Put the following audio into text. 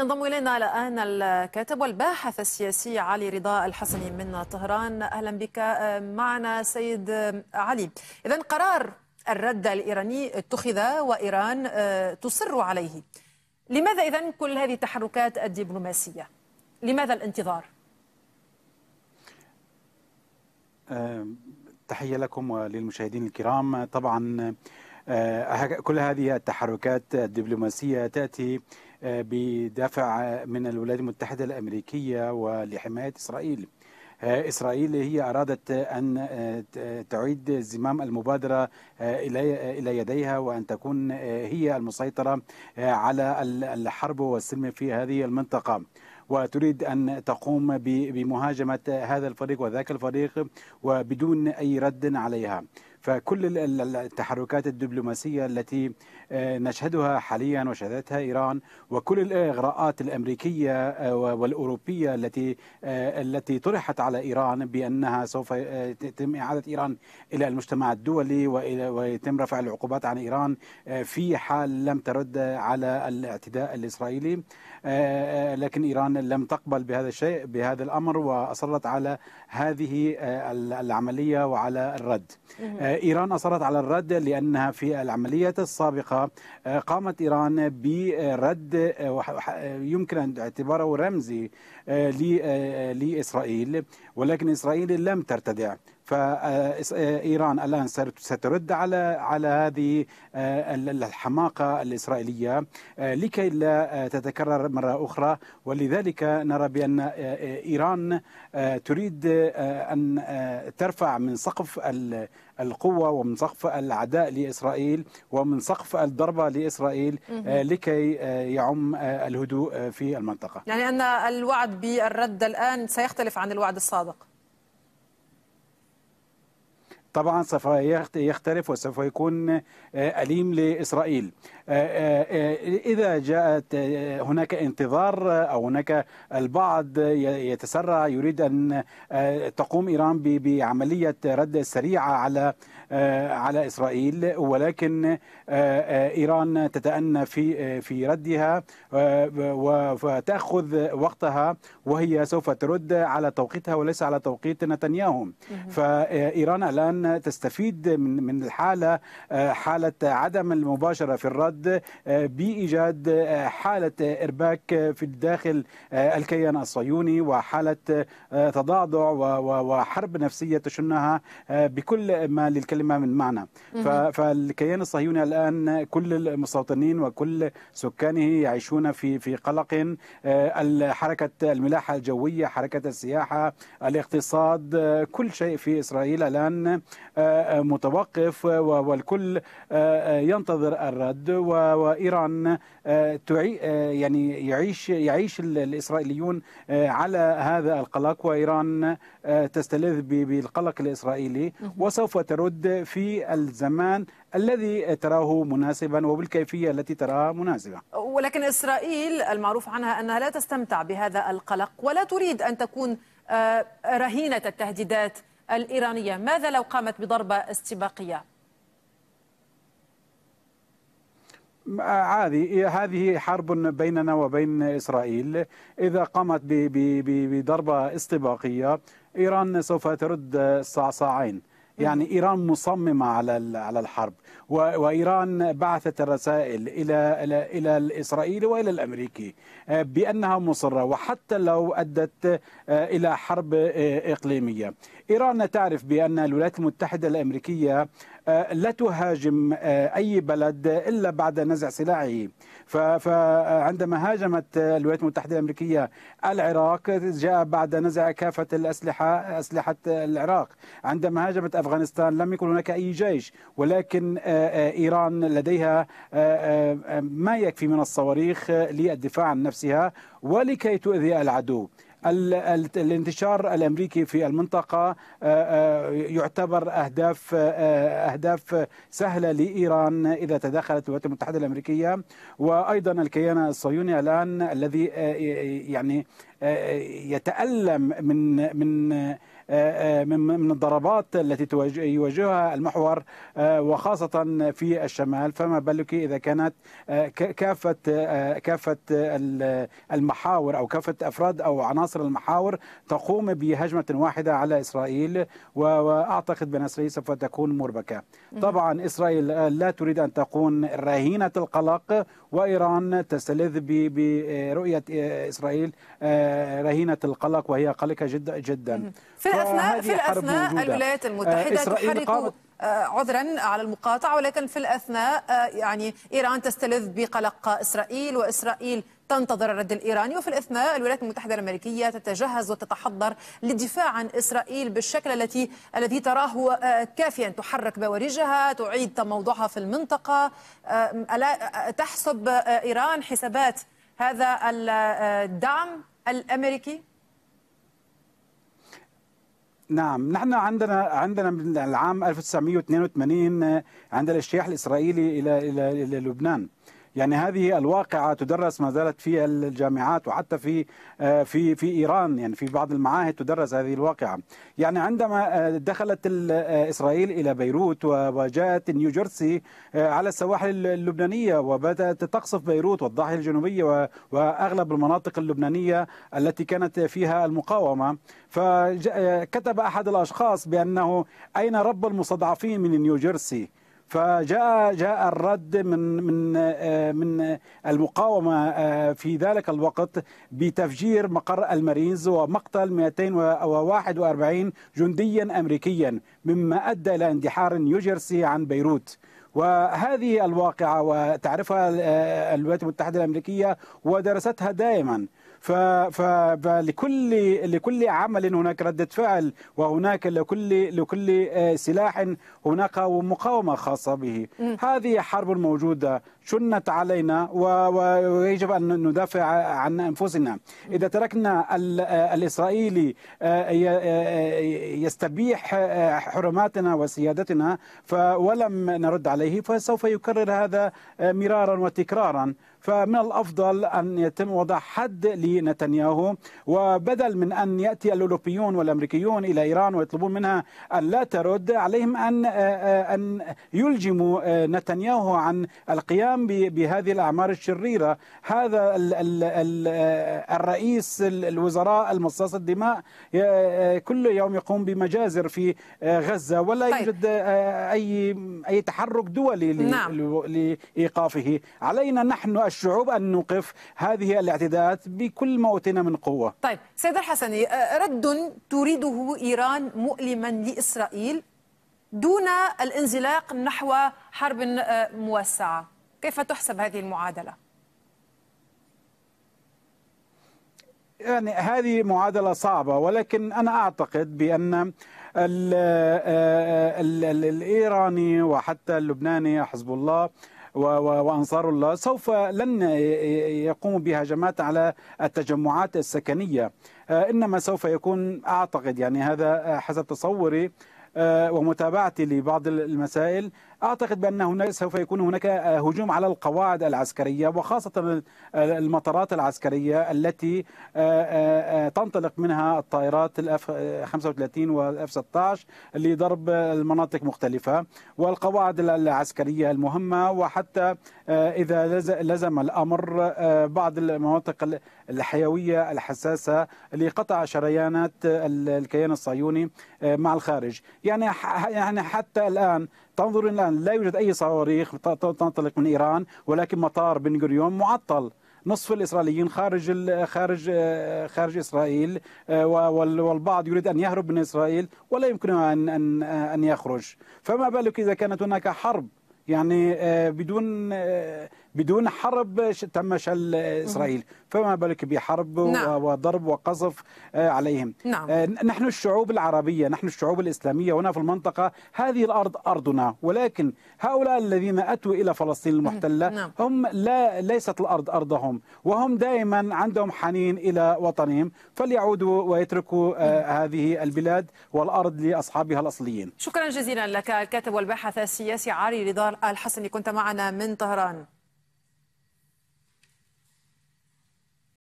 ينضم الينا الان الكاتب والباحث السياسي علي رضا الحسني من طهران اهلا بك معنا سيد علي اذا قرار الرد الايراني اتخذ وايران آه، تصر عليه لماذا اذا كل هذه التحركات الدبلوماسيه لماذا الانتظار آه، تحيه لكم وللمشاهدين الكرام طبعا آه، كل هذه التحركات الدبلوماسيه تاتي بدافع من الولايات المتحدة الأمريكية ولحماية إسرائيل إسرائيل هي أرادت أن تعيد زمام المبادرة إلى يديها وأن تكون هي المسيطرة على الحرب والسلم في هذه المنطقة وتريد أن تقوم بمهاجمة هذا الفريق وذاك الفريق وبدون أي رد عليها فكل التحركات الدبلوماسية التي آه، نشهدها حاليا وشهدتها إيران وكل الإغراءات الأمريكية آه، والأوروبية التي آه، التي طرحت على إيران بأنها سوف يتم إعادة إيران إلى المجتمع الدولي ويتم رفع العقوبات عن إيران في حال لم ترد على الاعتداء الإسرائيلي لكن إيران لم تقبل بهذا الشيء بهذا الأمر وأصرت على هذه العملية وعلى الرد إيران أصرت على الرد لأنها في العملية السابقة آه، قامت إيران برد آه، يمكن أن اعتباره رمزي آه، لإسرائيل ولكن إسرائيل لم ترتدع فايران الان سترد على على هذه آه، الحماقه الاسرائيليه آه، لكي لا آه، تتكرر مره اخرى ولذلك نرى بان ايران تريد ان ترفع من سقف القوه ومن سقف العداء لاسرائيل ومن سقف الضربه لاسرائيل لكي يعم الهدوء في المنطقه. يعني ان الوعد بالرد الان سيختلف عن الوعد السابق. طبعا سوف يختلف وسوف يكون آه، أليم لإسرائيل آه، آه، إذا جاءت هناك انتظار أو هناك البعض يتسرع يريد أن تقوم إيران بعملية رد سريعة على على إسرائيل ولكن إيران تتأنى في في ردها وتأخذ وقتها وهي سوف ترد على توقيتها وليس على توقيت نتنياهو فإيران الآن أن تستفيد من من الحالة آه، حالة عدم المباشرة في الرد آه، بإيجاد آه، حالة إرباك في الداخل الكيان الصهيوني وحالة تضعضع وحرب نفسية تشنها بكل ما للكلمة من معنى فالكيان الصهيوني الآن كل المستوطنين وكل سكانه يعيشون في في قلق حركة الملاحة الجوية حركة السياحة الاقتصاد كل شيء في إسرائيل الآن آه، آه، متوقف والكل آه، ينتظر الرد وإيران يعني يعيش يعيش الإسرائيليون على هذا القلق وإيران تستلذ بالقلق الإسرائيلي وسوف ترد في الزمان الذي تراه مناسبا وبالكيفية التي تراها مناسبة ولكن إسرائيل المعروف عنها أنها لا تستمتع بهذا القلق ولا تريد أن تكون رهينة التهديدات الإيرانية ماذا لو قامت بضربة استباقية؟ عادي هذه حرب بيننا وبين إسرائيل إذا قامت بضربة استباقية إيران سوف ترد صعصاعين يعني إيران مصممة على على الحرب وإيران بعثت الرسائل إلى إلى إلى الإسرائيلي وإلى الأمريكي آه، بأنها مصرة وحتى لو أدت آه، إلى حرب آه، إقليمية إيران تعرف بأن الولايات المتحدة الأمريكية آه، لا تهاجم آه، أي بلد إلا بعد نزع سلاحه فعندما آه، هاجمت الولايات المتحدة الأمريكية العراق جاء بعد نزع كافة الأسلحة أسلحة العراق عندما هاجمت أفغانستان لم يكن هناك أي جيش ولكن إيران لديها ما يكفي من الصواريخ للدفاع عن نفسها ولكي تؤذي العدو الانتشار الامريكي في المنطقه آه، آه، يعتبر اهداف آه، اهداف سهله لايران اذا تدخلت الولايات المتحده الامريكيه وايضا الكيان الصهيوني الان الذي يعني يتالم من من آه، آه، من الضربات التي يواجهها المحور آه، وخاصة في الشمال فما بالك إذا كانت كافة كافة المحاور أو كافة أفراد أو عناصر المحاور تقوم بهجمة واحدة على إسرائيل وأعتقد بأن إسرائيل سوف تكون مربكة طبعا إسرائيل لا تريد أن تكون رهينة القلق وإيران تستلذ برؤية إسرائيل رهينة القلق وهي قلقة جدا جدا الاثناء في الاثناء الولايات آه، المتحده تحرك عذرا على المقاطعه ولكن في الاثناء آه، يعني ايران تستلذ بقلق اسرائيل واسرائيل تنتظر الرد الايراني وفي الاثناء الولايات المتحده الامريكيه تتجهز وتتحضر للدفاع عن اسرائيل بالشكل التي الذي تراه آه، كافيا تحرك بوارجها تعيد تموضعها في المنطقه الا تحسب ايران حسابات هذا الدعم الامريكي نعم نحن عندنا عندنا من العام 1982 عند الاجتياح الاسرائيلي الى الى, إلى لبنان يعني هذه الواقعة تدرس ما زالت في الجامعات وحتى في آه، في في إيران يعني في بعض المعاهد تدرس هذه الواقعة يعني عندما آه، دخلت آه، إسرائيل إلى بيروت وجاءت نيوجيرسي على السواحل اللبنانية وبدأت تقصف بيروت والضاحية الجنوبية وأغلب المناطق اللبنانية التي كانت فيها المقاومة فكتب أحد الأشخاص بأنه أين رب المستضعفين من نيوجيرسي فجاء جاء الرد من من آه، من المقاومه آه، في ذلك الوقت بتفجير مقر المارينز ومقتل 241 جنديا امريكيا مما ادى الى اندحار نيوجيرسي عن بيروت وهذه الواقعة وتعرفها آه، الولايات المتحدة الأمريكية ودرستها دائما فلكل لكل عمل هناك ردة فعل وهناك لكل لكل آه، سلاح هناك مقاومة خاصة به هذه حرب موجودة شنت علينا ويجب أن ندافع عن أنفسنا إذا تركنا الإسرائيلي آه، آه، يستبيح آه، حرماتنا وسيادتنا ولم نرد عليه فسوف يكرر هذا مرارا وتكرارا فمن الافضل ان يتم وضع حد لنتنياهو وبدل من ان ياتي الاوروبيون والامريكيون الى ايران ويطلبون منها ان لا ترد عليهم ان آه، آه، ان يلجموا آه، نتنياهو عن القيام بهذه الاعمار الشريره هذا الرئيس الوزراء المصاص الدماء كل يوم يقوم بمجازر في غزه ولا طيب. يوجد اي اي تحرك دولي نعم. لايقافه علينا نحن الشعوب أن نوقف هذه الاعتداءات بكل ما أوتينا من قوة طيب سيد الحسني آه، رد تريده إيران مؤلما لإسرائيل دون الانزلاق نحو حرب آه، موسعة كيف تحسب هذه المعادلة؟ يعني هذه معادلة صعبة ولكن أنا أعتقد بأن آه، الإيراني وحتى اللبناني حزب الله وأنصار الله سوف لن يقوموا بهجمات على التجمعات السكنية آه، إنما سوف يكون أعتقد يعني هذا آه، حسب تصوري آه، ومتابعتي لبعض المسائل أعتقد بأن هناك سوف يكون هناك آه، هجوم على القواعد العسكرية وخاصة آه، المطارات العسكرية التي آه، تنطلق منها الطائرات الاف 35 والاف 16 لضرب المناطق مختلفة والقواعد العسكرية المهمة وحتى إذا لزم الأمر بعض المناطق الحيوية الحساسة لقطع شريانات الكيان الصهيوني مع الخارج يعني يعني حتى الآن تنظر الآن لا يوجد أي صواريخ تنطلق من إيران ولكن مطار بن غوريون معطل نصف الاسرائيليين خارج خارج آه، خارج اسرائيل آه، والبعض يريد ان يهرب من اسرائيل ولا يمكنه ان ان ان يخرج فما بالك اذا كانت هناك حرب يعني آه، بدون آه، بدون حرب تم شل آه، اسرائيل فما بالك بحرب نعم. وضرب وقصف عليهم نعم. نحن الشعوب العربيه نحن الشعوب الاسلاميه هنا في المنطقه هذه الارض ارضنا ولكن هؤلاء الذين اتوا الى فلسطين المحتله نعم. هم لا ليست الارض ارضهم وهم دائما عندهم حنين الى وطنهم فليعودوا ويتركوا هذه البلاد والارض لاصحابها الاصليين شكرا جزيلا لك الكاتب والباحث السياسي علي رضا الحسني كنت معنا من طهران